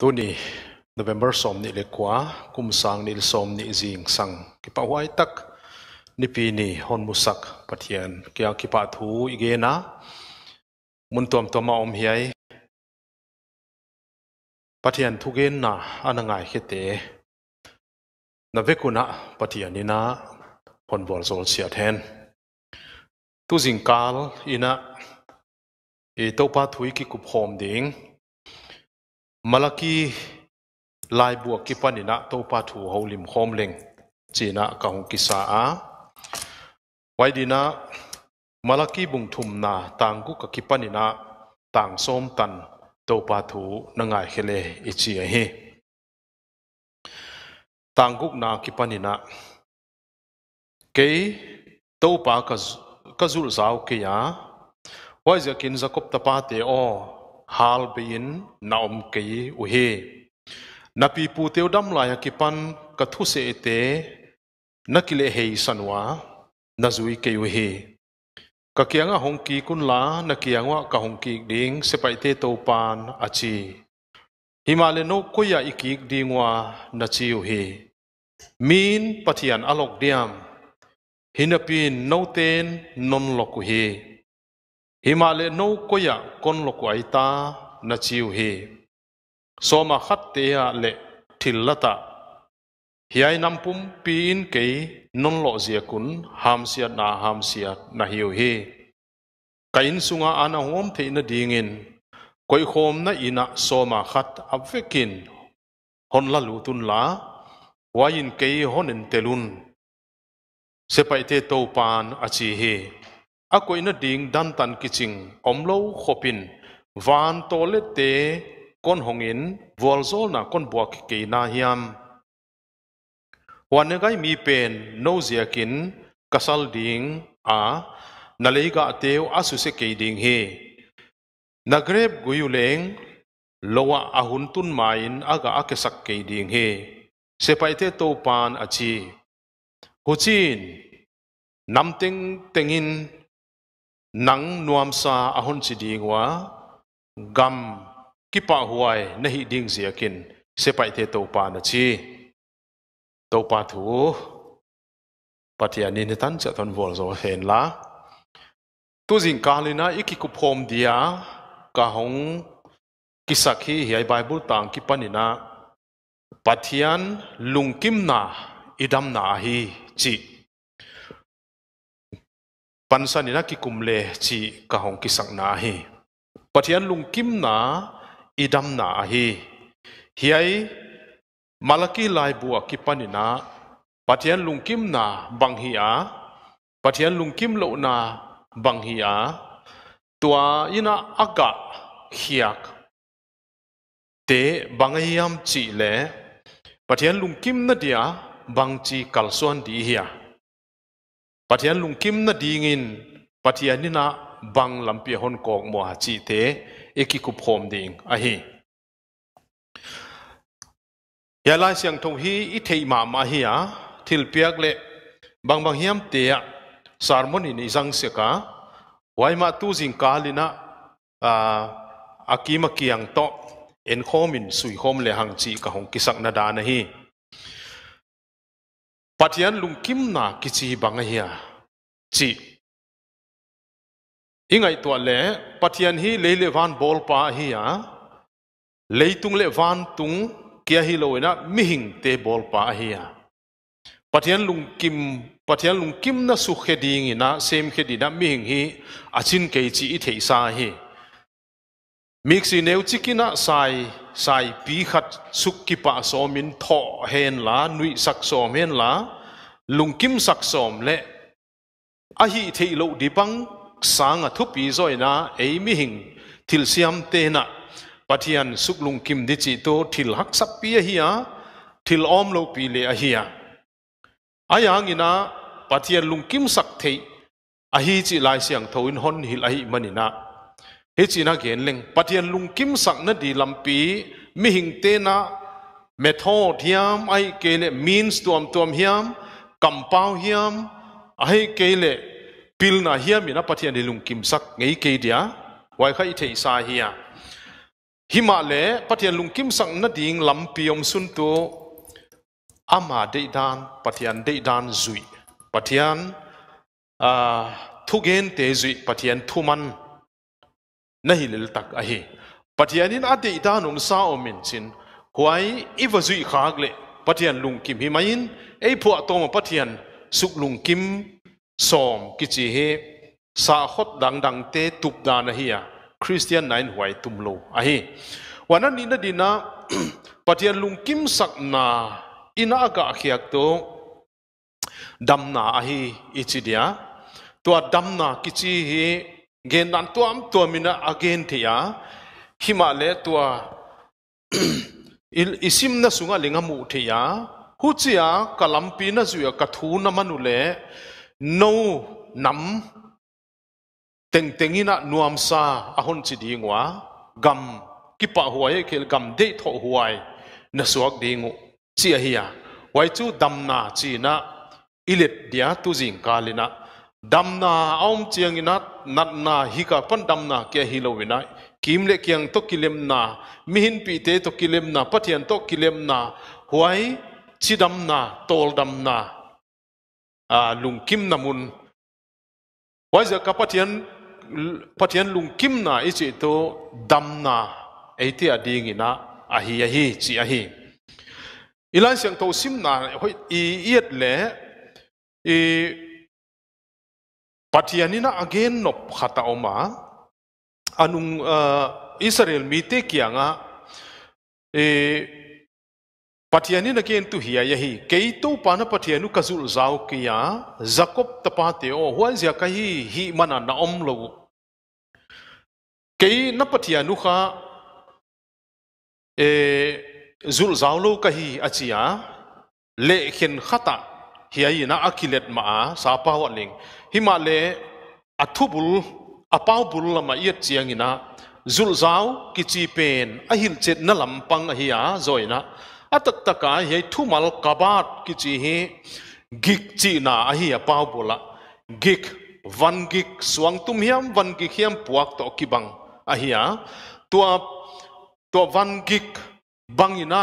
tu ni November som ni le kwa kum sang ni som ni zing sang ki pa huai tak ni pi ni hon musak pathian kya ki pa thu igena mun tom toma om hiai pathian thu gen na anangai khete na vekuna pathian na, hon bol zol sia then tu jing kal ina e topa thui ki kup hom ding malaki lai buộc ki panina to pa thu holim khomleng china ka hung ki sa a waidina malaki bung thum na tangku ka ki panina tang som tan to pa thu nangai khele ichi a he tangkuk na ki panina ke to pa ka ka zul zau ke ya wai zakin zakop ta pa te o hal bein na om ke uhe, he pu teu dam la ya ki pan ka thu se ete na kile he sanwa na zui ke u ka kianga hong ki kun la na kianga ka hong ki ding se pai te to pan achi himale no koya ikik dingwa na chi u min pathian alok diam hinapi no ten non loku he himale no koya kon lo ko aita na chiu hi soma khat te ya le thillata hiai nampum pi in ke non lo zia kun ham sia na ham sia na hiu hi kain sunga ana hom the na dingin koi khom na ina soma khat avvekin hon la lutun la wain ke hon en telun sepai te to pan achi hi akoina ding dan tan kiching omlo khopin van tole te kon hongin volzol na kon buak ke na hiam wanegai mi pen no ziakin kasal ding a nalega teu asu se ke ding he nagreb guyuleng lowa ahun tun main aga akesak ke ding he sepaite to pan achi huchin namting tengin nắng nuam sa ahon hun chi ding wa gam ki pa huai na hi ding zia kin se pai te to pa na chi to pa thu patia ni ni tan cha ton vol zo hen la tu jing ka le na iki ku phom dia ka hong ki sakhi hi bible tang ki panina pathian lungkim na idam na hi chi pansanina ki kumle chi ka hong ki sangna hi pathian lungkim na idam na hi hiai malaki lai bua ki panina pathian lungkim na bang hi a pathian lungkim lo na bang hi a tua ina aga hiak te bangai yam chi le pathian lungkim na dia bang chi kalsuan di hiya pathian lungkim na dingin pathianina bang lampia hon kok mo ha chi te ekikup hom ding a hi ya lai siang thong hi i thei ma ma hi a thil piak le bang bang hiam te a sarmoni ni jang se ka wai ma tu jing ka lina a akima kiang to en in sui khom le hang chi ka hong kisak na da na hi p a t i a n lung kim na k i c i b a n g a h i a c i i n g a i t o a l e p a t i a n hi l e l e v a n bol pa h i a l e i t u n g l e v a n t u n g k i a h i l o e n a m i h i n g t e bol pa h i a p a t i a n lung kim p a t i a n lung kim na su khedi ngi na s e m khedi na m i h i n g hi a c h i n k e c h i i t h e i s a hi m i x i n e u c h i k i n a sai sai pi k h lung kim sak som le a hi thei lo di bang sang a thu pi zoi na ei mi hing thil siam te na pathian suk lung kim di chi to thil hak sap pi a hi a thil om lo pi le a hi a ayang ina pathian lung kim sak thei a hi chi lai siang in hon hil a hi manina he chi na gen leng pathian lung kim sak na di pi, mi hing te na method hiam ai ke le means tuam tuam hiam compound hiam ai kể keile pil na hiam ina pathian ni lung kim sắc ngei ke dia wai khai thei sa hia hima le hiện lung kim sak na ding lam piom sun tu ama dei phát hiện dei dan zui pathian a thu gen te phát hiện thu man na hilil tak a hi pathian in ate ita nong sa omin chin huai iwa zui khak le pathian lung kim hi in ไอ้พวกตัวมันพัฒน์สุกลุงกิมสอมกิจเฮสาหดดังดังเตตุบดานะเฮียคริสเตียนไหนหวยตุมโลอะเฮวันนั้นนี่นะดีนะพัฒน์ลุงกิมสักนาอินาอากาเฮียตัวดำนาอะเฮอิจิเดียตัวดำนากิจเฮเกณฑ์นั้นตัวอันตัวมินะอเกนเทียหิมาเลตัวอิสิมนะสุงาลิงามูเทีย hu chia cả lâm pi na zuya cả thu na manu le no nam teng teng ina nuam sa ahon chi di ngwa gam ki pa huai khel gam de tho huai na suak di chi a hiya wai chu dam na chi na ilet dia tu jing kalina dam na om chiang ina nat na hika ka pan dam na ke hi lo kim le kyang to kilem na mihin pi te to kilem na pathian to kilem na huai chi đâm na tol đâm na à lùng kim na mun bây giờ các patien patien lung kim na ít chỉ to đâm na ấy thì à đi nghe na à hi à hi chỉ à hi ilan siang tàu sim na hoi i iet le i patianina again nop khata oma anung à uh, ờ, Israel mi te kianga e pathianin again tu hi ya hi keito pana pathianu kazul zau kia zakop tapa te o huan zia ka hi hi mana na om lo ke na pathianu kha e zul zau lo ka hi achia le khen khata hi ai na akilet ma a sa pa wa ling hi ma le athubul apau bul lama yet chiangina zul zau ki chi pen ahil chet na lampang hi a zoina अतक्तक ये थुमल कबाट कि ची गिक ची ना अहि अपाउ बोला गिक वन गिक स्वंग तुम हिम वन गिक हिम पुआक तो कि बंग अहि तो तो वन गिक बंग इना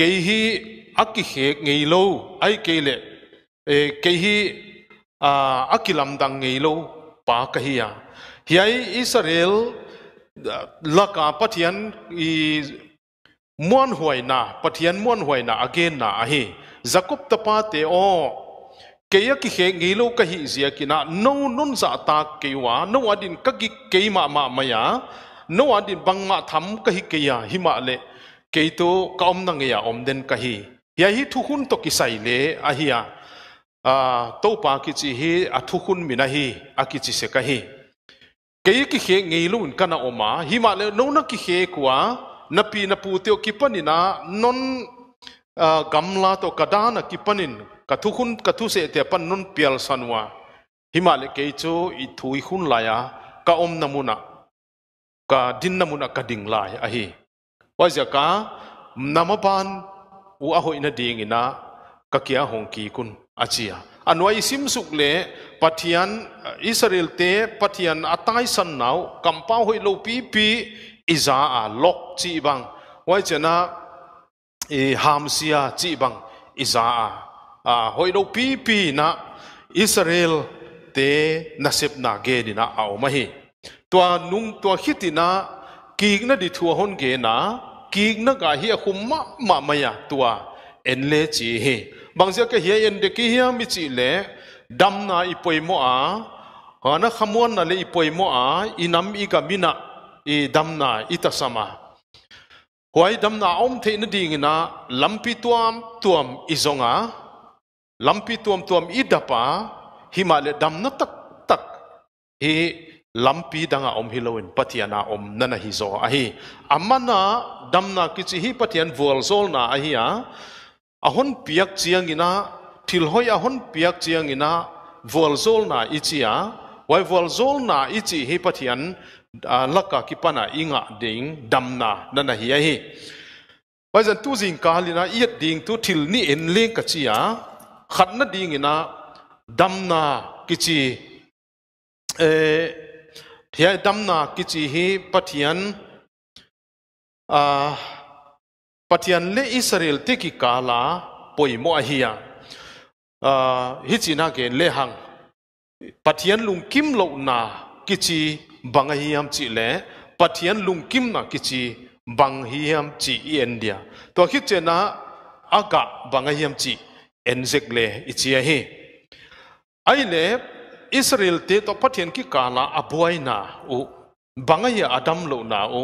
के अकि हे ngeilo ai kele e kehi a akilam dang ngeilo pa kahia hiai israel laka pathian i muôn huay na pathian muôn huay na again na ahi zakup tapa te o keya ki he ngilo ka hi zia ki na no nun za ta kewa no adin ka gi ma maya no adin bang ma tham ka hi keya hi ma le keito ka om na ngeya om den ka hi ya hi thu hun to kisai sai le a hi a à, to pa ki chi hi a thu hun mi na hi a ki chi se ka hi ke ki he ngilo un kana oma hi ma le no na ki he kwa napi napu teo na non uh, gamla to kadana kipanin kathukhun kathu se te pan non pial sanwa himale ke chu i thui hun laya ka om namuna ka din namuna ka ding lai a hi waja ka namapan u a ina ding ina ka kia hong ki kun achia anwai sim suk le pathian uh, israel te pathian atai san nau kampau hoi lo pi pi iza a lok chi bang wai chana e hamsia chi bang iza a a à, hoi do pi pi na israel te nasep na ge ni na a ma hi tua nung tua hitina ki na di thua hon ge na ki na ga hi khum ma ma ma ya tua en le chi hi bang ja ka hi en de ki hi mi chi le dam na ipoi mo a hana khamon na le ipoi mo a inam i ga mina i damna ita sama huai damna om the in ding na lampi tuam tuam izonga lampi tuam tuam idapa himale damna tak tak hi lampi danga om hiloin patiana om nana hi zo ahi amana damna kichi hi patian vol zol na ahi a ahon piak chiang ina thil hoi ahon piak chiang ina vol zol na ichi a wai vol zol na ichi hi patian À, laka ki pana inga ding damna nana hi hi bây giờ tu zin ka lina yết ding tu thil ni en leng ka chi ya khat na ding ina damna ki chi e thia damna ki chi hi pathian à, a pathian le israel te ki kala poimo a hi ya a hi chi na ke le hang pathian lung kim lo na ki bang hi ham chi le pathian lung kim na ki chi bang hi ham chi i en dia to khi che na aga bang hi ham chi en zek le i chi hi ai le israel te to pathian ki kala abuai na u bang hi adam lo na u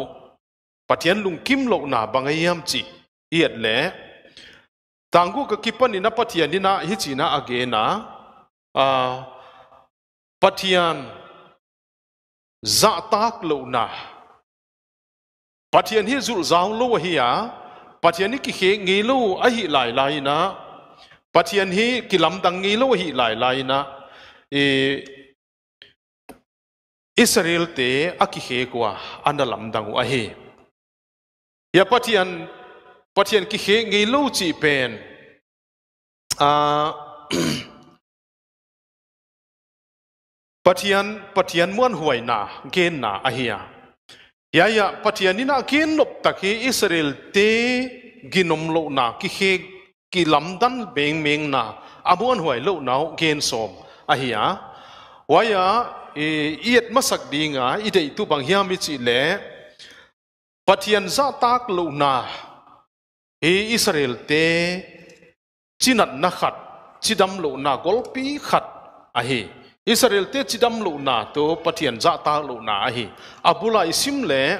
pathian lung kim lo na bang hi ham chi i et le tangu ka kipan ina pathian ina hi chi na age na a pathian za dạ tak lo na pathian hi zul zau lo hi a pathian ni ki he ngi lo a hi lai lai na pathian hi ki lam dang ngi lo hi lai lai na e israel te a ki he kwa an lam dang a hi ya pathian pathian ki he ngi lo chi pen a pathian pathian muan huai na gen na ahia ya ya pathian ina gen lop tak hi israel te ginom lo na ki he ki lam dan beng meng na amuan huai lo na gen som ahia wa ya e iet masak dinga idei tu bang hiam mi chi le pathian za tak lo na e israel te chinat na khat chidam lo na golpi khat ahi Israel te chidam lu na to pathian za dạ ta lu na hi abula isim le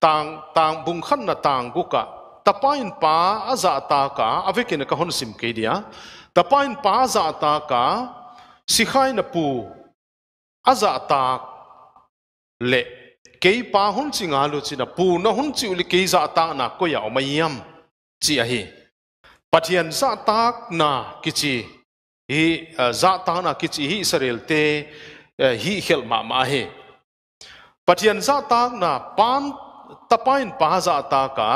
tang tang bung khan na tang guka tapain pa aza dạ ta ka avekin ka hon sim ke dia tapain pa aza dạ ta ka sikhai na pu aza ta le ke pa hun chinga lu china pu na hun chi uli ke za ta na ko ya omayam chi a à hi pathian za ta na kichi hi za ta na ki chi hi israel te ờ, hi khel ma ma he pathian za dạ ta na pan tapain pa za dạ ta ka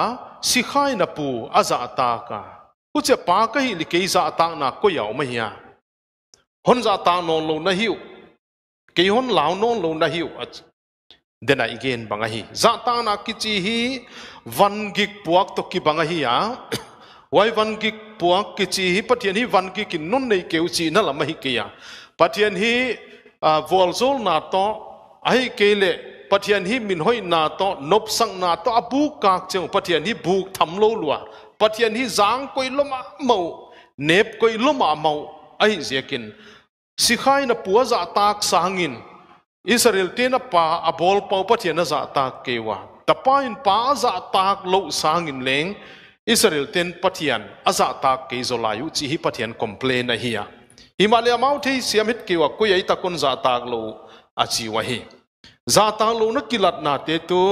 si khai na pu a za dạ ta ka u che pa ka hi li ke za ta na ko yaw ma hiya hon za ta non lo na hiu ke hon lao non lo na hiu dena igen bangahi za ta na ki chi hi van gik puak to ki bangahi ya wai van ki puak ki chi hi pathian hi van ki kin non nei keu chi na lama hi kia pathian hi à, vol zol na to ai ke le pathian hi min hoi na to nop sang na to abu ka cheu pathian hi bu tham lo lua pathian hi zang koi loma mau nep koi loma mau ai zekin sikhai na puwa za dạ tak sangin Israel na pa abol pau pathian na za dạ tak kewa tapain pa za dạ tak lo sangin leng Israel ten pathian aza tak ke zolayu chi hi pathian complain na hiya Himalaya mountain siam hit kiwa kuyai takun za tak lo achi wa hi za tak lo na kilat na te tu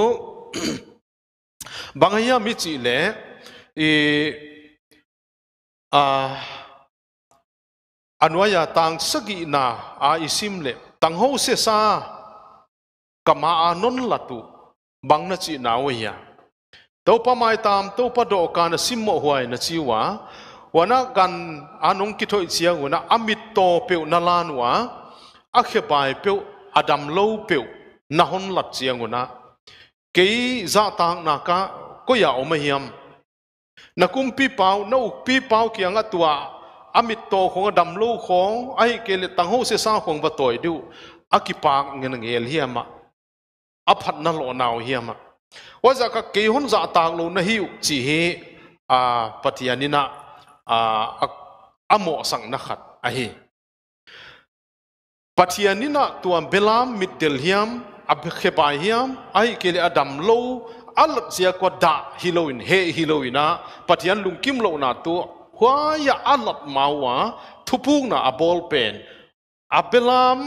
bangaya mi chi le e a anwaya tang sagi na a isim le tang ho se sa kama anon latu bang na chi na wa hiya tàu pa mai tam tàu pa độ can sim mộ hoài na chi wa wana gan anung ki thoi chia wana amit to pe na lan wa akhe bai pe adam lo pe na hon lat chia wana ke za tang na ka ko ya o hiam na kum pi pau na u pi pau ki anga tua amit to khong adam lo khong ai ke le tang ho se sa khong ba toi du akipak ngel ngel hiama aphat na lo nau hiama ว่าจะก็เกี่ยนจะตากลูนะฮิวจีเฮอ่าปฏิญาณนะอ่าอโมสังนักขัดอ่ะฮีปฏิญาณนะตัวเบลามมิดเดลฮิมอับเขบายฮิมไอเกลอดัมโลอัลเซียกว่าดาฮิโลอินเฮฮิโลอินะปฏิญาณลุงกิมโลนาตัวหัวยาอัลลัดมาวะทุพุงนะอับบอลเป็นอับเบลาม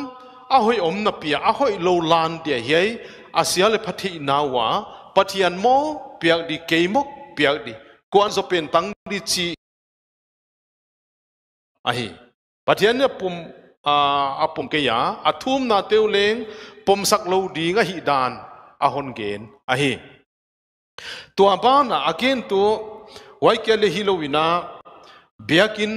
อาหอยอมนับเปียอาหอยโลลานเดียเฮอาเซียเลพัทินาวะ pathian mo piak di keimok piak di kuan zo pen tang di chi ahi pathian ya e pum a apum ke ya athum na teu leng pom sak lo di nga hi dan a hon gen ahi tu abana again tu wai ke le hilowina biakin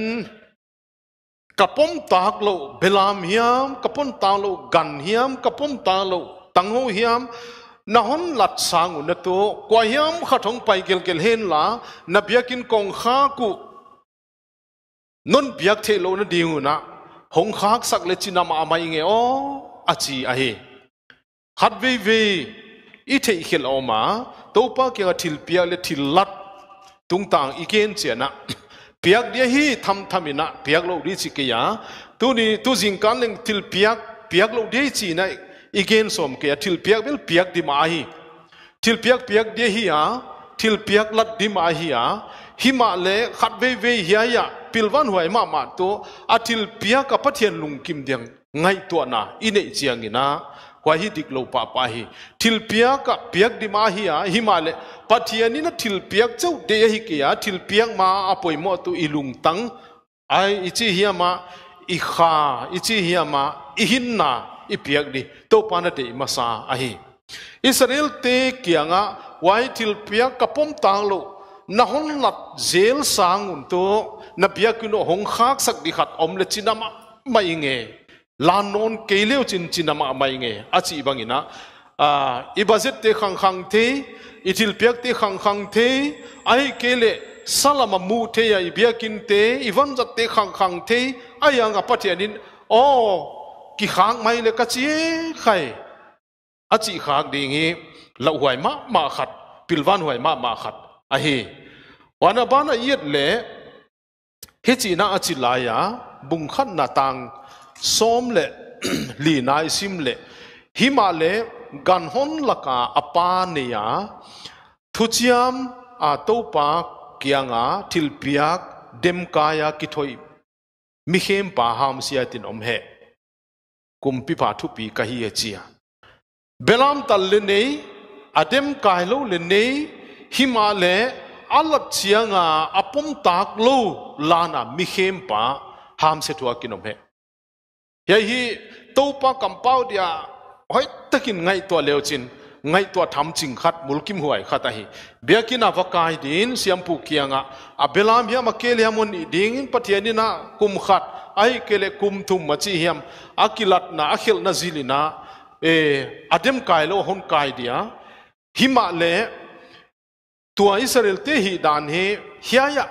kapom tak lo belam hiam kapom ta lo gan hiam kapom ta lo tango hiam na hon lat sang na to kwa yam kha thong pai gel gel hen la na biakin kong kha ku non biak the lo na dingu na hong khak sak le chi na ma mai nge o achi a he à hat à ve ve i the khel o ma to pa ke ga thil pia le thil lat tung tang i ken che na piak dia hi tham ina piak lo ri chi ke ya tu ni tu jing kan leng thil piak piak lo dei chi nai igen som ke thil piak bel piak di ma hi thil piak piak de hi a thil piak lat di ma hi a hi ma le khat ve ve hi ya pilwan huai ma ma to a thil piak ka pathian lung kim deng ngai to na ine chiang ina wa hi dik lo pa pa hi thil piak ka piak di ma hi a hi ma le pathian ina thil piak chau de hi ke ya thil piak ma apoi mo tu ilung tang ai ichi hi ma ikha ichi hi ma na i piak di to pana te masa a hi israel te kianga wai til piak kapom tang lo na hon lat jail sang un to na biak no hong khak sak di khat om le chinama mai nge lan non ke leo chin chinama mai nge a chi bangina a ah, ibazet te khang khang te itil piak te khang khang te ai ke le salama mu te ya ibiakin te ivan jat te khang khang te ayang apatianin oh kỳ kháng mấy lệ cái chi khai à chị kháng đi nghe lậu hoài má mà khát pilvan hoài má mà khát à hi wana bana yết lệ hết chi na chi lại à bung khát na tang som lệ lì nai sim lệ hi mà lệ gan hon laka apa ne ya thu chiam a to pa kianga thil piak dem kaya ki thoi mi hem pa ham sia tin om he kumpi pa thu pi ka hi achia belam tal le nei adem kai lo le nei hima le alap chianga apom tak lo lana mi hem pa ham se thua kinom he ya hi to pa compound ya hoi takin ngai to leo chin ngai to tham ching khat mulkim huai khata hi bekina vakai din siampu kianga abelam hi ma kele hamon ding pathiani na kum khat ai kele kum thum ma chi hiam akilat na akhil na zilina e adem kai lo hon kai dia hima le tua israel te hi dan he hiaya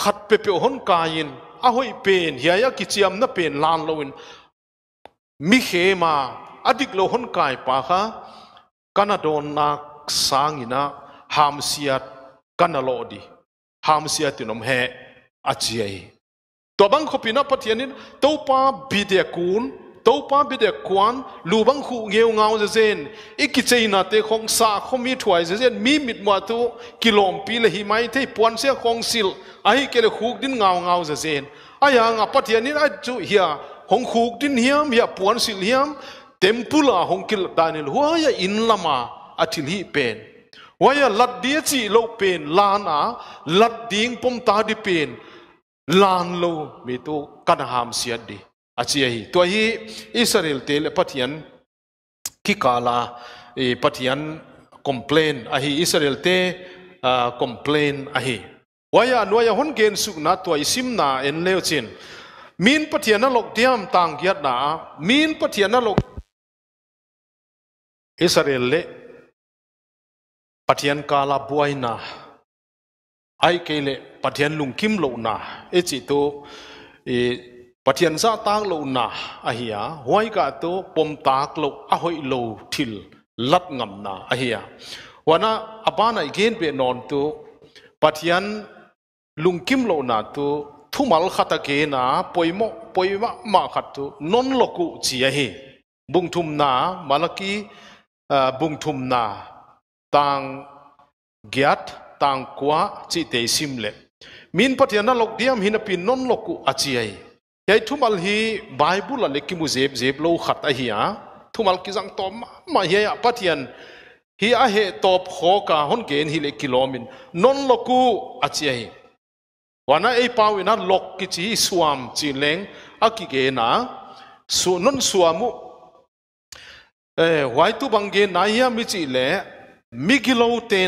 khat pe pe hon kain a hoi pen hiaya ki chiam na pen lan loin mi he ma adik lo hon kai pa kha kanadon na sangina ham siat kanalo di ham siat tinom he achiai ตัวบังคับินาพัทยานินตัวป้าบิดเดกูนตัวป้าบิดเดกวนลูบังคูเงียวเงาเจนอีก่เจนาเตของสาขมีถวยเจนมีมิดมาตุกิโลมปีละหิไมเทปวนเสียของสิลไอเกลคูดินเงาเงาเจนอายังอพัทยานินไอจูเฮียของคูดินเฮียมเฮียปวนสิลเฮียมเต็มปุลาของกิลดานิลหัวยาอินละมาอธิลีเป็นวายลัดเดียจีโลเป็นลานาลัดดิ้งปมตาดิเป็น lan lo mi tu kan ham siat di chi hi to hi israel te le pathian ki kala e pathian complain a hi israel te complain a hi waya noya hon gen suk na to isim na en leo chin min pathian na lok diam tang giat na min pathian na lok israel le pathian kala buaina ai kể lệ pathian lung kim lo na ấy chỉ tu e pathian sa tang lo na a hiya hoài cả tu pom tak lo à hoi lo thil lat ngam na a hiya wana apana again be non tu pathian lung kim lo na tu thu mal khát khata gen na poimo poima ma khát tu non loku chi a hi bung thum na malaki à, bung thum na tang giat tang kwa chi te sim le min patian na lok diam hin pin non lok ku achi ai yai thumal hi bible le ki mu zeb zeb lo khat a hi a thumal ki jang tom ma hi a patian hi a he top kho ka hon gen hi le kilomin non lok ku achi ai wana ei pawi na lok ki chi suam chi leng a ki ge na su non suamu e wai tu bang ge na hi mi chi le mi ki lo te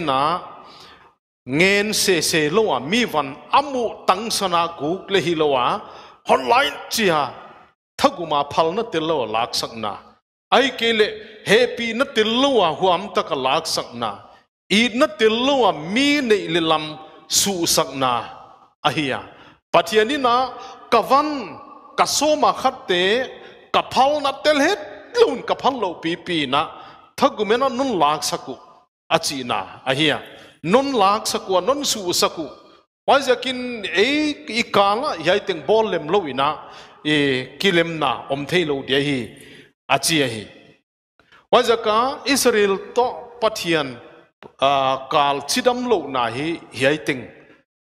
ngên se se lo à mi van amu tang sana gu le hi lo à online chi ha à, thaguma phal na til lo lak sak na ai ke le happy na til lo à huam ta ka lak sak na i na til lo à mi nei le lam su sak na a hi ya à, patiani na ka van ka so ma khat te ka phal na tel het lun ka phal lo pi pi na thagumena nun lak saku achi na a hi ya à non sắc sakua non su saku wai zakin e ikala yai teng bol lem loina e kilem na om thei lo dia hi achi hi wai zaka israel to pathian kal chidam lo na hi hiai teng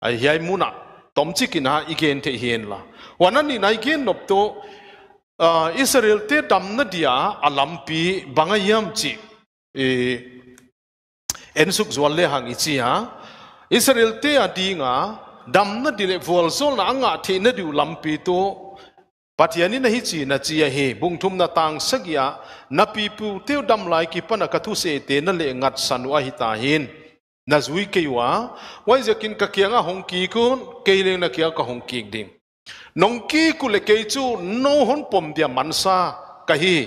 ai hiai muna tom chikina igen te hien la wanani na igen nop to israel te damna dia alampi bangayam chi e en suk zual le hang ichia israel te adi nga dam na dile vol zol na nga the na du lampi to patiani na hi chi na chi he bung thum na tang sagia na pi pu te dam lai ki pana ka thu se te na le ngat sanu a hi ta hin na zui ke wa wai zakin ka kianga hong ki kun ke le na kia ka hong ki ding nong ki ku le ke chu no hon pom dia mansa ka hi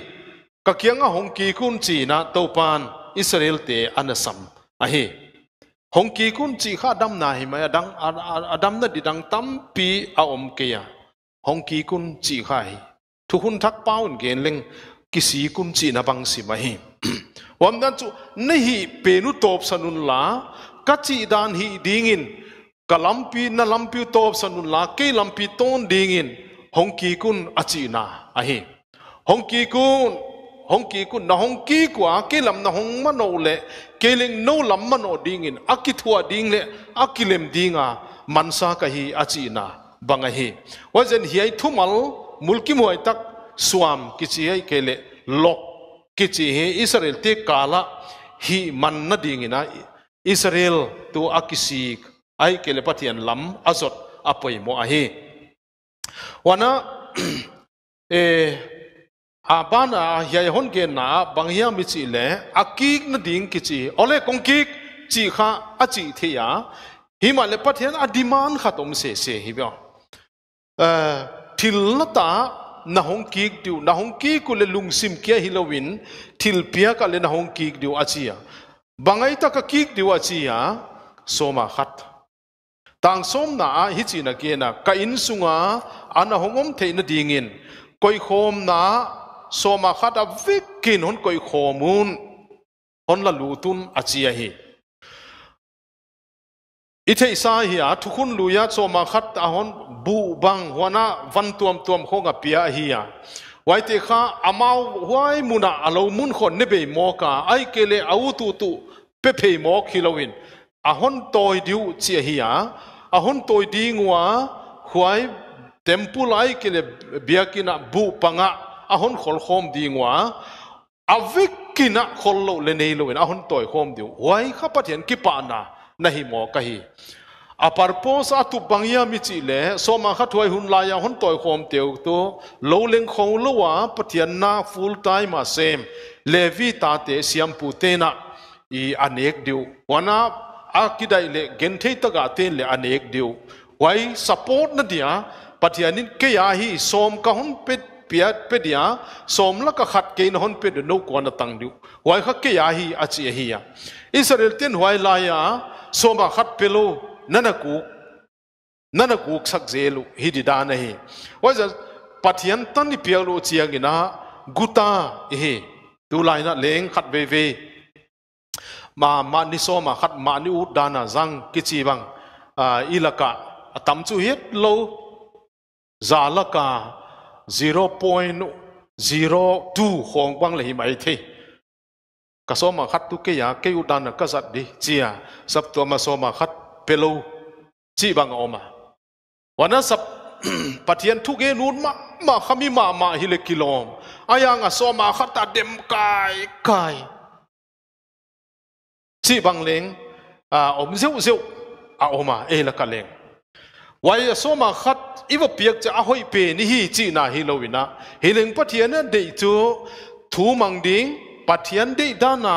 ka kianga hong ki kun chi na to pan israel te anasam à hong ki kun chi kha dam na hi ma dang adam na di dang tam pi a om ke ya hong ki kun chi kha hi thu hun thak paun gen leng ki si kun chi na bang si ma hi wam dan chu nei hi pe nu top sanun la ka chi dan hi ding in ka lampi na lampi top sanun la ke lampi ton ding in hong ki kun achi na a hong ki kun hong ki ku na hong ki ku a ke lam na hong ma no le ke ling no lam ma no ding in a ki thua ding le a ki lem ding a man sa ka hi a chi na bang a hi wa zen hi ai thu mal mul ki muai tak suam ki chi ai ke le lok ki chi he israel te kala hi man na ding ina israel tu a ki si ai ke le pathian lam azot apoi mo a hi wana eh abana yaihon ke na bangya mi chi le akik na ding ki chi ole kong ki chi kha a chi the ya hi ma le pathian a demand khatom se se hi ba ờ, thil na ta na hong ki tu na hong ki ku le lung sim kia hilowin thil pia ka le na hong ki du a chi ya bangai ta ka ki du a chi ya soma khat tang som na hi chi na ke na ka in sunga ana hongom the na dingin koi khom na soma khat a vikin hon koi khomun hon la lutun achia hi ithe isa hi a thukhun luya soma khat a hon bu bang wana van tuam tuam khonga pia hi a waite kha amau huai muna alo mun khon ne be mo ka ai kele au tu tu pe pe mo khilowin a hon toy diu chia hi a a hon toy dingwa huai temple ai kele biakina bu panga อาหนขลโคมดีงว่าอาวิกินะคนโลเลนีโลเวนอาหนต่อยโคมดิวไว้ข้าพเจ้ากิปานะนะฮิโมกะฮีอาปาร์โพสอาตุบังยามิจิเลสมาขัดไวยหุ่นลายหุ่นต่อยโคมเตียวตัวโลเลงคงลว่าปเทียนนาฟูลไทม์มาเซมเลวีตาเตสยามปูเตนะอีอันเอกดิววันาอากิดายเลเกนเทตกาเตนเลอันเอกดิวไว้สปอร์ตนัเดียปเทีานินเกียฮีสมกะหุ่นเป็ด piat pedia somla ka khat ke non pe no ko na tang du wai kha ke ya hi achi e hi ya israel ten wai la ya soma khat pelo nanaku nanaku sak zelu hi di dana hi wai ja pathian tan ni pialo chiangina guta e hi tu lai na leng khat ve ve ma ma ni so ma khát ma ni út đàn na răng cái chi bang, à y là cả tắm chú hết lâu già là cả 0.02 zero two hong bang lei mai thi ka so ma khat tu ke ya ke u dan ka zat di chia sab to ma so ma khat pelo chi bang oma wana sab pathian thu ge nun ma ma khami ma ma hi le kilom ayang a so ma khat ta dem kai kai chi bang leng a om zeu zeu a oma e la ka leng wai asoma khat iwa piak cha ahoi pe ni hi chi na hi lowina hiling pathian de chu thu mang ding pathian de na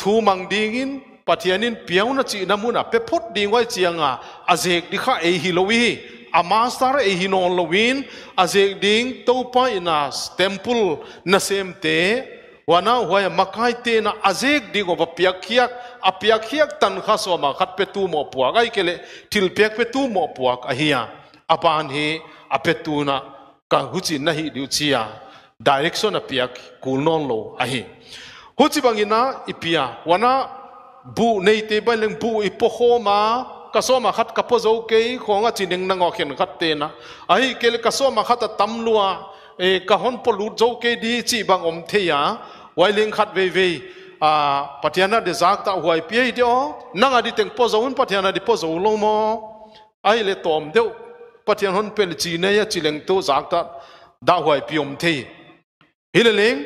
thu mang ding in in pathianin piauna chi na namuna pe phot ding wai chianga azek dikha e hi lowi amastar e hi non lowin azek ding topa ina temple na sem te wana huaya makai te na azek ding ova piakhiak a piakhiak tan kha so ma khat pe tu mo puak ai kele til pek pe tu mo puak a hiya apan hi a pe tu na ka huchi na hi diu chia direction apiak piak non lo a hi huchi bangina ipia wana bu nei te ba leng bu ipo ma kaso ma khat ka po zo ke khonga chining na ngo khen khat te na a hi kele ka so ma khat tam lua e ka hon po lu zo ke di chi bang om the ya wai ling khat ve ve a patiana de zak ta huai pi de o nang adi teng po zaun patiana di po zo lo mo ai le tom deu patian hon pel chi ne ya chi leng to zak ta da huai pi om the hileleng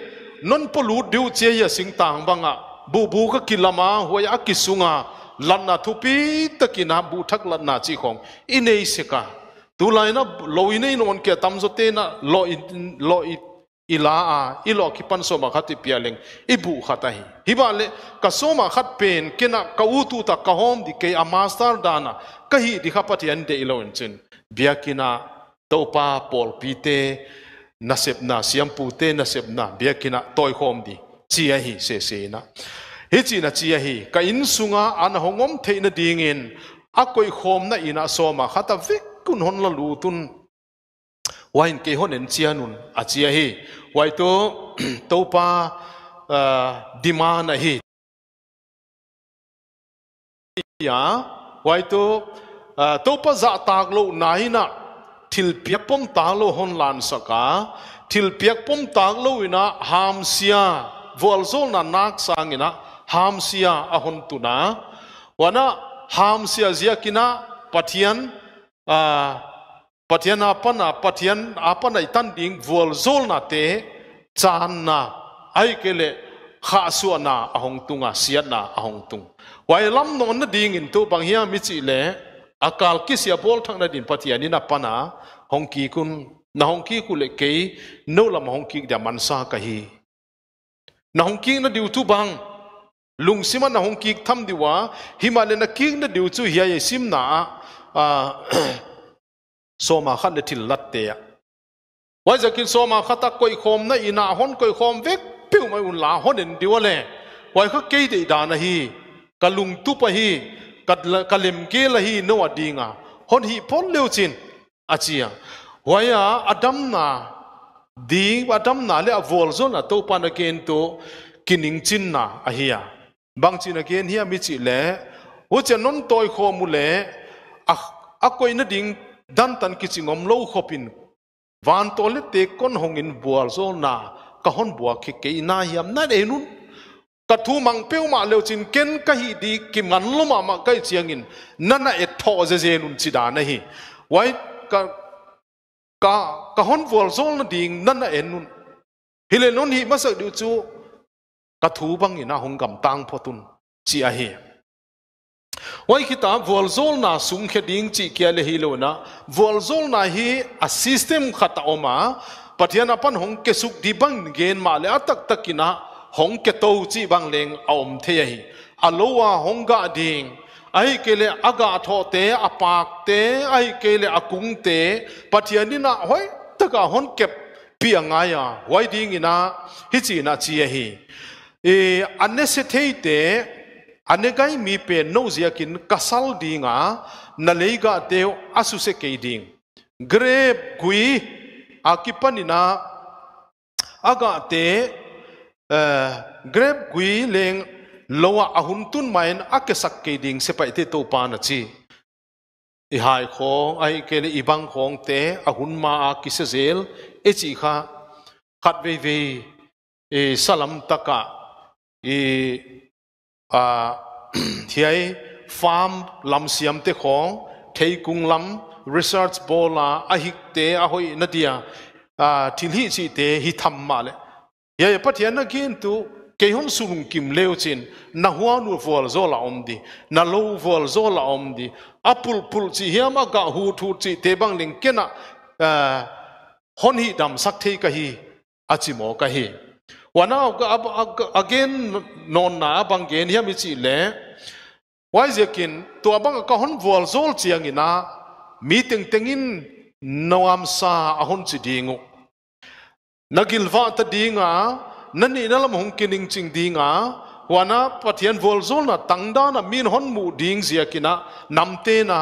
non polu diu che ya sing tang banga bu bu ka kilama huai akisunga lanna thupi takina bu thak lanna chi khong inei seka tu lai na lo inei non ke tam zo te na lo lo ila a ilo ki pan so soma khati pialeng ibu khata hi le ka soma khat pen kena ka utu ta ka hom di ke a master dana ka hi di pati an de ilo chin biakina pa pol pite nasep na siam pute nasep na biakina toy khom di chia hi se se na hi chi na chia hi ka in sunga an hongom theina dingin akoi khom na ina so soma khata vek kun hon la lutun wain ke honen chianun a chia hi wai tu topa demand uh, hi ya wai tu topa za tak lo nai na thil piak pom tak lo hon lan saka thil piak pom tak lo ina ham sia vol zol na nak sang ina ham sia a tu na wana ham sia zia kina pathian uh, pathian apana pathian apana itan ding vual zol na te chan na ai kele kha su na ahong tunga sian na ahong tung wai lam no na ding in tu bang hiam mi chi le akal ki sia bol thang na din pathian in apana hong ki kun na hong ki ku le ke no lam hong ki da man sa ka hi na hong ki na diu tu bang lung sima na hong ki tham diwa himale na ki na diu chu hiya sim na a soma khát khat le thil lat Vậy wai zakin soma khát ta koi khom na ina hon koi khom vek piu mai un la hon en diwale wai kha ke de da na hi kalung tu pa hi kalem ke la hi no nga. hon hi pon leu chin Vậy à, adam na di adam na le avol zon à, to pan again to kinh chin na ahia bang chin again hi mi chi le wo chen non toy khom mu à à a koi na ding dan tan ki chingom lo khopin van tole te kon hongin bual zo na kahon bua khi ke na hiam na de nun ka thu mang peu ma leo chin ken ka hi di ki man lo ma ma kai chiangin na na e tho je je nun chi da na hi wai ka ka ka hon bual zo na ding na na en nun hi le nun hi ma sa du chu ka thu bang ina hong gam tang photun chi a hi wai kitab vol zol na sum khe ding chi kya le hi na vol zol na hi a system khata oma pathian apan hong ke suk di bang gen ma le atak takina hong ke to chi bang leng aom the hi aloa hong ga ding ai kele aga tho te apak te ai kele akung te pathian na hoi taka hon kep piangaya wai ding ina hi chi na chi hi e anese the te anegai mi pe no ziakin kasal dinga nalega teo asuse keiding grep kui akipanina aga te eh, grab kui leng lowa ahun tun main akesak se sepai te to pa na chi i hai khong ai ke le ibang khong te ahun ma a kise zel e chi kha khat ve ve e eh, salam taka e à thì ấy farm làm siam te khong thấy cùng lắm research bò là ai hik te ai hoi nà dia à. à thì hi chi te hi tham mà lệ vậy bắt hiện nó kiến tu cái hôm sung kim leo trên na hoa nu vol zo la om đi na lo vol zo la om đi apul pul chi hiam a ga hu thu chi te bang linh kena à hon hi dam sắc thei ka hi achimo ka hi วันนั้น again นอนหนาบางเกนเฮียมิสิเล่ว่าจะกินตัวบางก็หันวัวโซลเสียงอินะมีตึงตึงอินนวมซาอหุนสิดีงูนักิลวาตดีงานั่นนี่นั่นละมหงกินิงจิงดีงาวันนั้นปัทยันวัวโซลน่ะตั้งด้านะมีนหันมูดีงเสียกินะนำเตนะ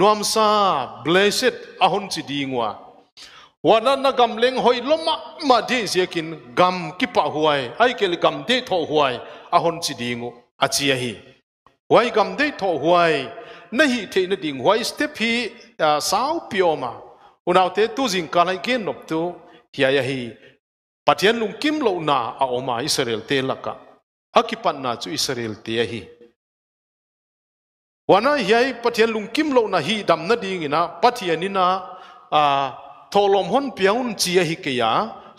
นวมซา blessed อหุนสิดีงว่าวันนั้นกำเล้งหอยล้มมาดีเสียกินกำกิปะหวยไอ้เกลกำได้ทอหวยอาหนสิดีงูอาเจียฮีหวยกำได้ทอหวยนั่นฮีเทนดิ่งหวยสเตปีสาวพิโอมาอุณเอาเตตูจิงกาไลเกนนบตูเฮียฮีปัจเจียนลุงกิมโลนาอาอมาอิสราเอลเตลักะอากิปันนาจูอิสราเอลเตียฮีวันนั้นเฮียปัจเจียนลุงกิมโลนาฮีดำนั่นดิ่งนะปัจเจียนนี่นะอ่าทลมหนเปียวนจีฮิกยา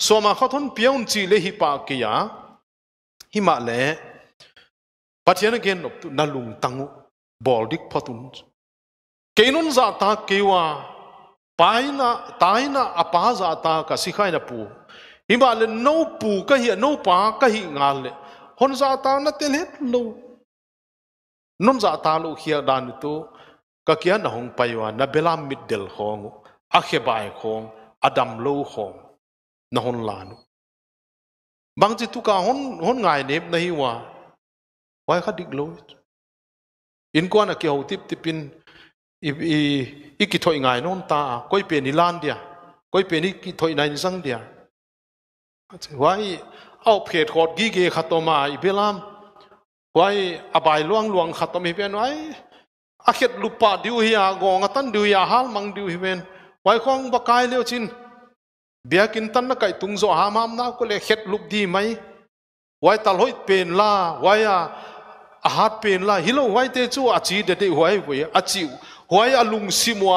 สมาขทนเปียวนจีเลฮิปากยาหิมาเลปัจเจนเกนนลุงตังุบอลดิกพตุนเกนุนซาตาเกวาปายนาตายนาอปาซาตากสิขายนปูหิมาเลโนปูกะเฮโนปากะหิงาเลฮอนซาตานะเตเลลูนุนซาตาลูเฮียดานิตุกะเกียนหงไปวานะเบลามมิดเดลฮองุอาเบายองอดัมโลคงนหนลานุบางจิตุกาหนหนไงเนบในว่าไว้ขัดดิกโลอินกวนอเกี่ยวทิปทิปินอีอีอีกิถอยงนนตาก้อยเปลี่ยนนิลานเดียก้อยเปลี่ยนอีกิถอยนายสังเดียไว้เอาเพจขอดกีเกขัดตมาอีเบลามไว้อบายลวงลวงขัดตัวมีเป็นไว้อาเขตดลุปปาดิวฮิอากองตันดิวยาฮัลมังดิวฮิเวนไปข้องบักไกเลี้ยวจินเบียกินตันนักไก่ตุงโซหามามนะก็เลยเฮ็ดลุกดีไหมไว้ตลอยเป็นล่าไว้อะอาหารเป็นล่าฮิโลไว้เตจูอาจีเด็ดไว้ไว้อาจิวไว้อาลุงซิมัว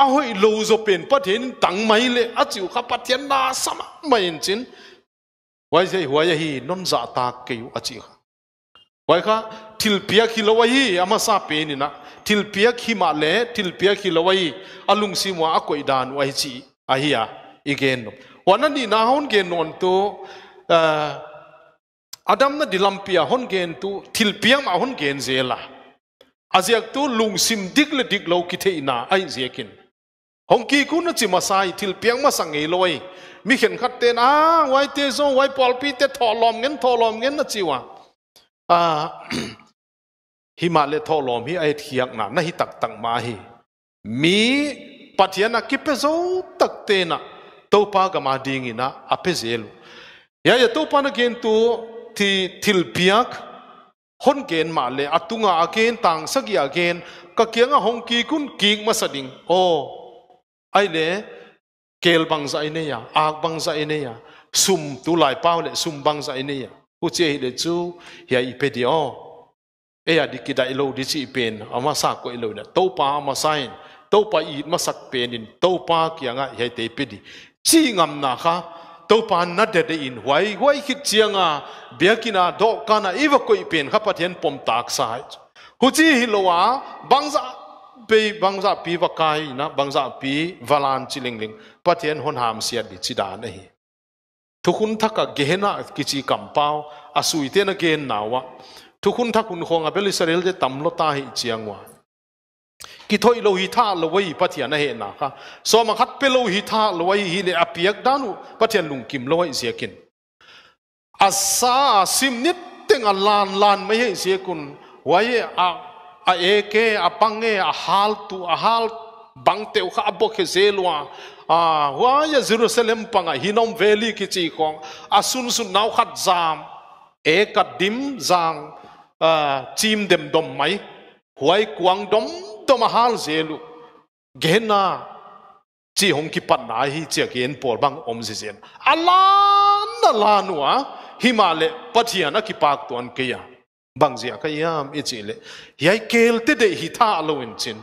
อาหอยโลโซเป็นปะเทนตังไม่เลยอาจิวขับปะเทนนาสมะไม่จินไว้ใจไว้ฮีนนจ่าตาเกี่ยวอาจิวไว้ค่ะทิลเปียกิโลไว้ฮีอามาซาเป็นนะ til piak hi ma le til piak hi lawai alung si mo akoi dan wai chi a hi a igen wana ni na hon gen non to uh, adam na dilampia hon gen tu til piam a hon gen zela aziak tu lung sim dik le dik lo ki the na ai zekin hong ki ku na chi ma sai til piang ma sang ei loi mi khen khat te na wai te zo wai pol pi te tholom ngen tholom ngen na chi wa à hi ma le tho lom hi ai thiak na na hi tak tak ma hi mi pathiana kipe zo tak te na to pa ga ma ding ina ape zelu ya ya to pa na gen tu ti thil piak hon gen ma le atunga again tang sagi again ka kianga hong ki kun king ma sading o ai le kel bang za ine ya ag bang za ine ya sum tu lai pau le sum bang za ine ya u che hi le chu hi ai pe di เอ้ยดิกิดได้โลดิจิเป็นอามาสักก็อิโลนะตัวป้ามาไซน์ตัวปาอีมาสักเป็นอินโตัวป้าเกี่ยงอ่ะเฮเตปิดีจีงามนะคะตัวปานัดเดดอินไว้ไว้คิดเจียงะเบียกินาดอกกานาอีวก็อีเป็นข้าพเจ็นปมตากสายหุ่จีฮิโลวาบังซาปีบังซาปีวกายนะบังซาปีวาลานจิลิงลิงพัดเียนหนหามเสียดิจิดานเอทุกคนทักกะเกณฑ์นะกิจกรรมเปาอสุยเตนเกณฑนนาวะทุกคนทักคุณคงอาเปลิสเรลจะตำลตาให้เจียงว่ากิทอยโลหิตาลวัยปะเจียนเห็นนะคะสมัคัดเปโลหิตาลวัยฮิเลอเปียกดานุปะเจียนลุงกิมลวัยเสียกินอาซาซิมนิดเต็งอลานลานไม่ให้เสียกุนวัยอาอาเอเกอาปังเออาฮัลตุอาฮัลบังเตวข้าบกเซลวะอาวัวยาซิรุซเลมปังฮินอมเวลีกิจิคงอาซุนสุนนาวขัดจามเอกัดดิมจาง à chim dem dom mai huai quang đom đom à hal zelu na, chi hong ki pan na hi che gen por bang om ji zen ala à, na la nuwa à, himale pathiana ki pak ton ke ya bang zia ka yam e chi le yai kel te de hi tha lo in chin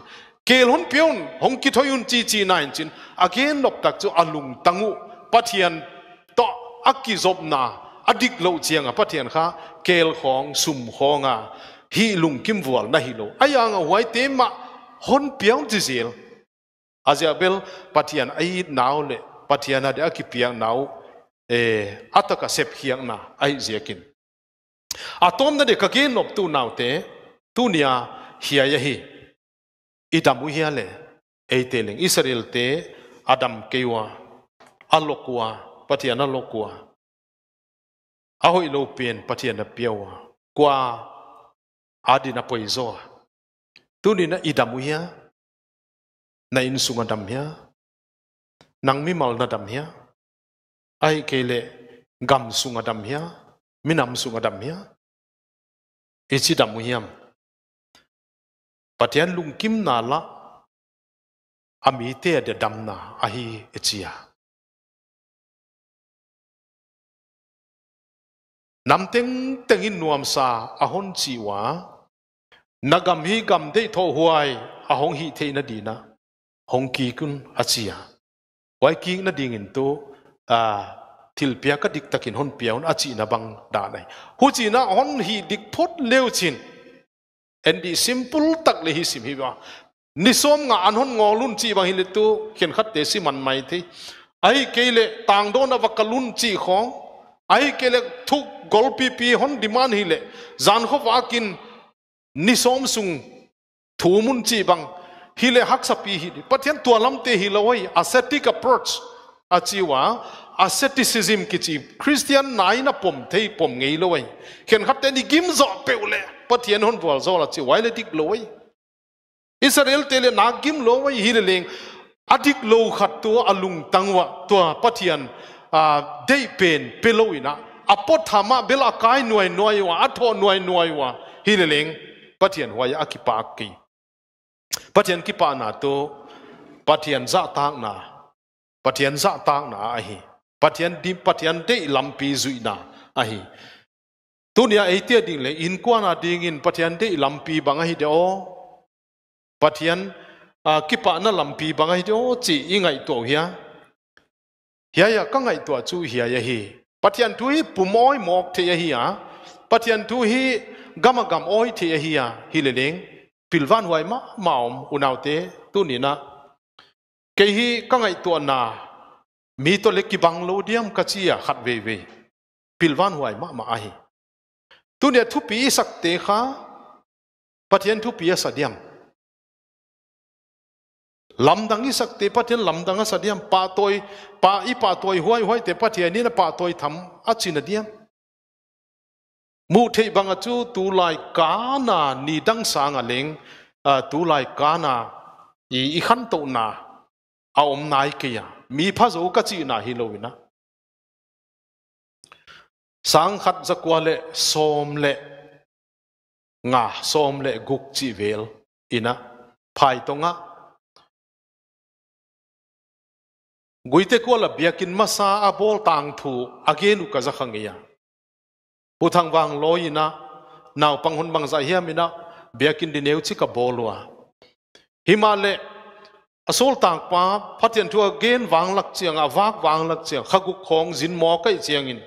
kel hon pion hong ki thoyun chi chi na in chin again lok tak chu alung tangu pathian to akki zop na adik lo chiang a pathian kha kel khong sum khonga hi lung kim vual na hi lo ayang a wai te ma hon piang ti zil azabel pathian ai naw le pathian a de a ki piang naw e ataka sep hiang na ai zekin atom na de ka ke nop tu naw te tu nia hiya ya hi idamu ale, le eiteling israel te adam kewa alokwa pathian alokwa a hoi lo pian pathian na piawa kwa adina poizo tuni na idamu ya na insunga dam ya nang mi mal na e dam ai kele gam sunga dam minam sunga dam ya ichi damu yam pathian lungkim na la ami te de dam na ahi e ichi nam tiếng tiếng in nuam sa a hon chi wa na gam hi gam dei tho huai a hong hi the na di na hong ki kun a chi a wai ki na ding in tu, a thil pia ka dik takin hon pia hon a chi na bang da này, hu chi na hon hi dik phot leu chin and the simple tak le hi sim hi wa, ni som nga an hon lun chi bang hi le tu khian khat te si man mai thi ai ke le tang do na vakalun chi khong ai ke le thuk golpi pi hon demand hi le zan kho wakin ni som sung thu mun chi bang hi le hak sa pi hi pathian tu lam te hi lo wai ascetic approach achiwa asceticism ki chi christian nai na pom thei pom ngei lo wai khen khat te ni gim zo pe le pathian hon bol zo la chi wai le dik lo wai israel te le na gim lo wai hi le leng adik lo khat tu alung tangwa tu pathian ได้เป็นเปโลวินะอปดธรรมะเบลกายหน่วยหน่วยวะอัทหน่วยหน่วยวะฮิเลงปะเทียนหัวยาคิปากีปะเทียนกิปานาตัวปะเทียนจะตางนาปะเทียนจะตางนาไอฮีปะเทียนดิมปะเทียนได้ลำปีจุยนาไอฮีตัวนี้ยไอเตียดิ่งเลยอินกวานาดิ่งอินปะเทียนได้ลำปีบังไฮีเดียวปะเทียนกิปานาลำปีบังไฮีเดียวจียังไงตัวเฮีย hiya ya ka ngai tua chu hiya ya hi pathian tu hi pumoi mok the ya hi a pathian tu hi gama gam oi the ya hi a hi le leng pilwan huai ma maum unaute tu ni na ke hi ka ngai tua na mi to le ki bang lo diam ka chi a khat ve ve pilwan huai ma ma a hi tu ne thu pi sak te kha pathian thu pi sa diam lamdang i sak te pathian lamdang a sa diam pa toy pa i pa toy huai huai te pathian ni na pa toy tham a china diam mu thei banga chu tu lai ka na ni dang sang a leng a tu lai ka na i i khan to na a om nai ke ya mi pha zo ka chi na hi lo na sang khat zakwa le som le nga som le guk chi vel ina phai tonga guite ko la biakin masa a bol tang thu again u agenu ka za khangia e puthang wang loina naw panghun bang za hiamina đi nêu neu chi ka bolwa himale asol tang pa phát hiện thu again wang lak chiang a wak wang lak chiang khagu khong zin mo cái chiang in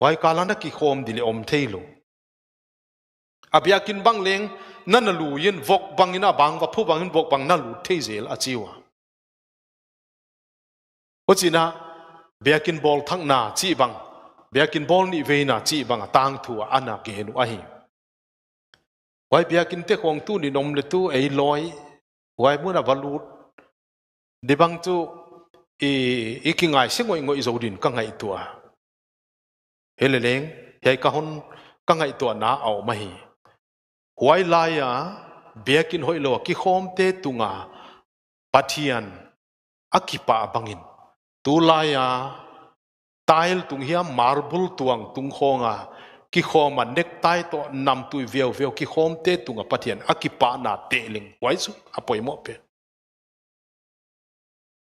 vai wai kalana ki khom dile om theilu abiakin bang leng nanalu yin vok bangina bang va phu bangin vok bang lu nalu theizel achiwa ho chi na biakin bol thăng na chi bia biakin bol ni ve na chi bang tang thu ana ge nu a hi wai biakin te khong tu ni nom le tu ấy loi wai mu na valut đi bang tu e e ki ngai se ngoi ngoi zo din ka ngai tu a hele leng hei ka hon ka ngai tu na au ma hi wai la ya biakin hoi lo ki khom te tunga pathian akipa bangin tu lai à tile tung hiam marble tuang tung khonga ki khom a nek tai to nam tu veo veo ki khom te tunga pathian akipa na te ling wai su apoimo pe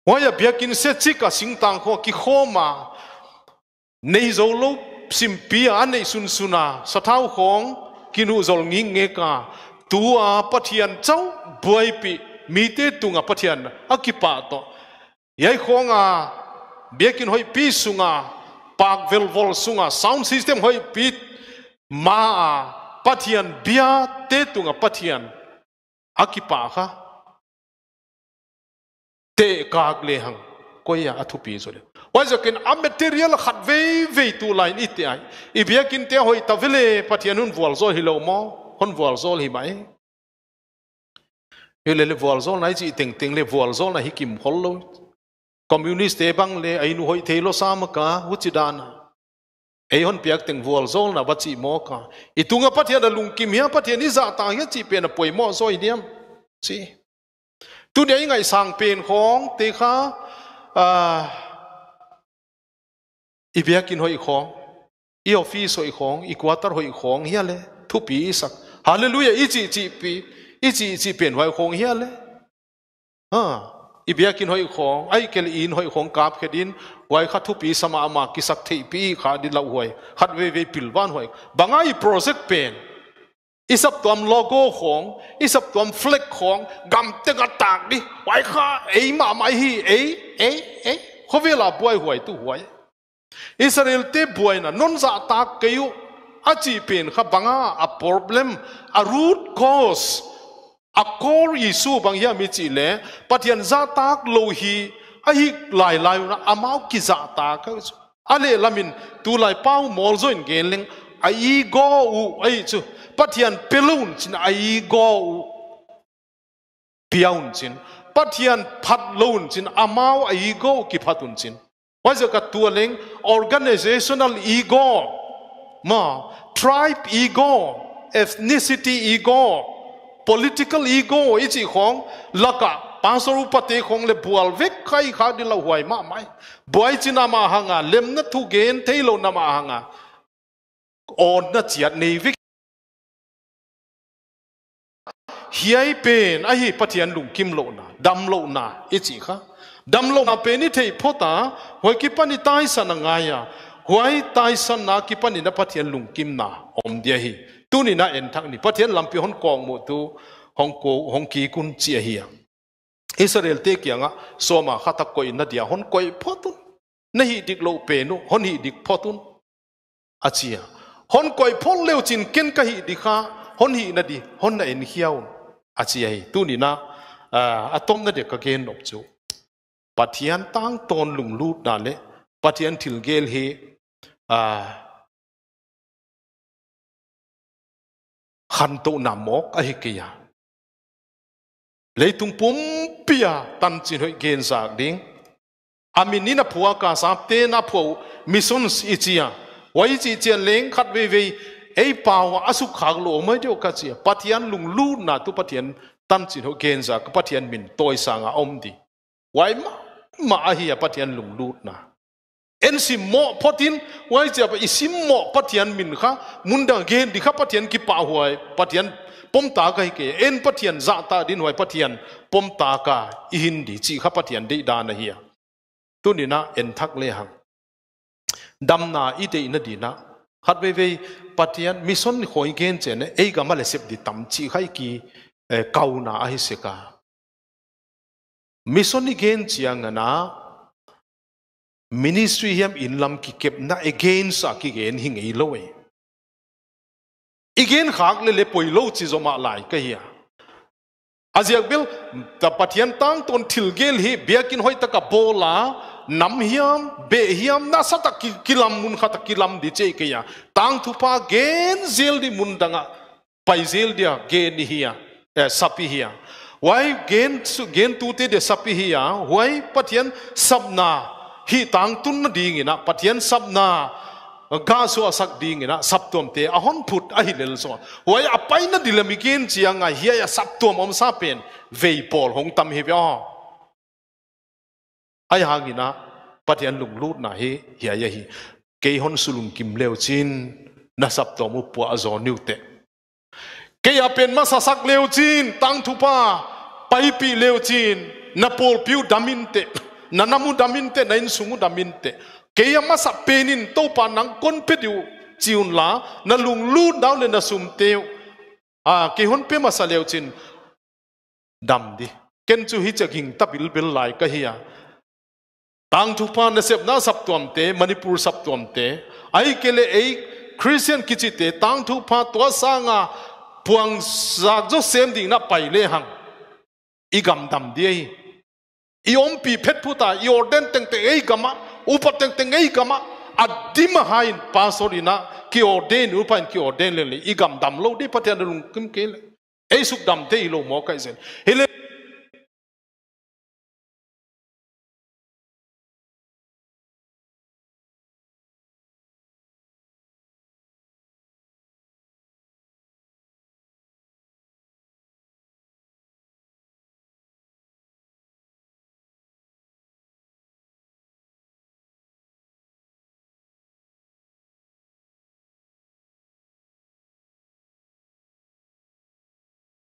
waya biakin se chika sing tang kho ki khoma nei zo lo simpi a nei sun suna thau khong kinu zol ngi nge ka tu a pathian chau buai pi mi te tunga pathian akipa to yai khonga bekin hoi pi sunga park vel vol sunga sound system hoi pi ma pathian bia te tunga pathian akipa kha te kak le hang koya athu pi zole wajakin a material khat ve ve tu line ite ai ibyakin te hoi tavile pathian hun vol zo hilo mo hon vol zo hi mai hele le vol zo nai chi teng teng le vol zo na kim hol lo คอมมิวนิสต์เอบังเล ไอนุหอยเทโลสามก้าวุจิดานะไอฮอนเปียกถึงวอลโซลนะวัจิโมกาอีตุงอพัทยาดลุงกิมเฮียพัทยานิจาตาเฮจีเป็นป่วยมอโซอยเดียมสิตุเดียยังไงสังเป็นของเตค้าอีเบียกินหอยของอีออฟฟิศหอยของอีควอเตอร์หอยของเฮียเลย ทุปีสักฮาเลลูยาอีจีจีปีอีจีจีเป็นหวยของเฮียเลยอ่าอิบียกินหอยของไอ้เกลีอินหอยของกาบเขดินไว้ขัดทุปีสมาอามากิสักทีปีขาดินลราหวยขัดเวเวปิลวานหอยบางไอ้โปรเจกต์เป็นอิสับตัวมโลโก้ของอิสับตัวมเฟล็กของกำเตงตากดิไว้ข้าเอ้มาไม่ฮีเอ้เอ้เอ้เขาเวลาบวยหวยตุวหวยอิสราเอลเตป่วยนะนนซาตากเกยุอาจีเป็นข้าบังอา a p r ป b l e m a root cause akor isu bang ya mi chi le patian za tak lo hi a hi lai lai na amau ki za ta ka ale lamin tu lai pau mol zo in gen leng ai go u ai chu patian pelun chin ai go u piaun chin patian phat loun chin amau ai go ki phatun chin wa zo ka tu leng organizational ego ma tribe ego ethnicity ego political ego ý chỉ khong là cả pastor upate khong le bual vek khai khá đi lau hoài mà mai boy chi na hàng hanga lem nát thu gen thấy lâu na ma hanga on na chiat nei vik hiai pen ai hi pathian lung kim lâu na đâm lâu na ý chỉ khá đâm lâu na pen thấy ni ta, phota hoi pan pani tai sanangaya hoi tai san na ki pani na pathian lung kim na om dia hi ตุนินาเอ็นทักนี่ประเทศลัมปิฮอนกองมูตูฮองโกฮองกีกุนเจียเฮียอิสราเอลเตกียงะโซมาขะตะกอยนะเดียฮนกอยพอตุนนะฮีดิกโลเปนุฮนฮีดิกพอตุนอาเจียฮนกอยพอลเลวจินนกะฮีดิคาฮนฮีนดิฮนนเอ็นเียวอาเียตุนนอาตอมนเดกะเกนบจูปเทียนตางตอนลุงลูด han to na mok a hi ke ya leitung pum pia tan chin hoi gen sak ding ami ni na phua ka sap te na phu missions i chia wai lên chen leng khat ve ve ei paw asu khak lo ma jo ka chia pathian lung lu na tu pathian tan chin ho gen sak pathian min toy sanga om di wai mà ma a hi pathian lùng lu na en si mo potin wai ja ba isim mo patian min kha munda gen dikha patian ki pa huai patian pom ta ka ke en patian za ta din huai patian pom ta ka i hin di chi kha patian de da na hi tu ni na en thak le hang dam na i te na di na hat ve ve patian mission khoi gen chen e ga ma le sep di tam chi khai ki eh, kau na a hi se ka mission gen chiang na ministry hiam in lam ki kep na against a ki gen hing ei loi igen khak le le poi lo chi zoma lai ka hi aziak bil ta pathian tang ton thil gel hi biakin hoi ta taka bola nam hiam be hiam na ta ki kilam mun khata kilam di che ke ya tang thu thupa gen zel di mun danga pai zel dia gen hiya eh, sapi hiya why gen gen tu te de sapi hiya why pathian sabna hi tang tun na ding ina pathian sap na ga su asak ding ina sap tom te ahon put phut a hilel so wai a pai na dilamikin chiang a hi ya sap tom om sa pen vei pol hong tam hi bya ai hang ina pathian lung lut na hi hi ya hi ke hon sulung kim leo chin na sap tom u pu a niu te ke ya pen ma sasak leo chin tang thupa pai pi leo chin na pol piu damin te nanamu daminte na insungu daminte keya masa penin to pa nang kon pediu chiun la na lung lu dau le na sum teu a ke hun pe masa leu chin dam di ken chu hi chaking tabil bel lai ka hiya tang thu pa na sep na sap tuam te manipur sap tuam te ai kele ei christian kichi te tang thu pa to sanga puang sa jo sem ding na pai le hang igam dam di iom pi phet puta yorden teng te ei gama upa teng teng ei gama adim hain pasor ina ki orden upa in ki orden le igam dam lo di patian lung kim ke ei suk dam te lo mo kai hele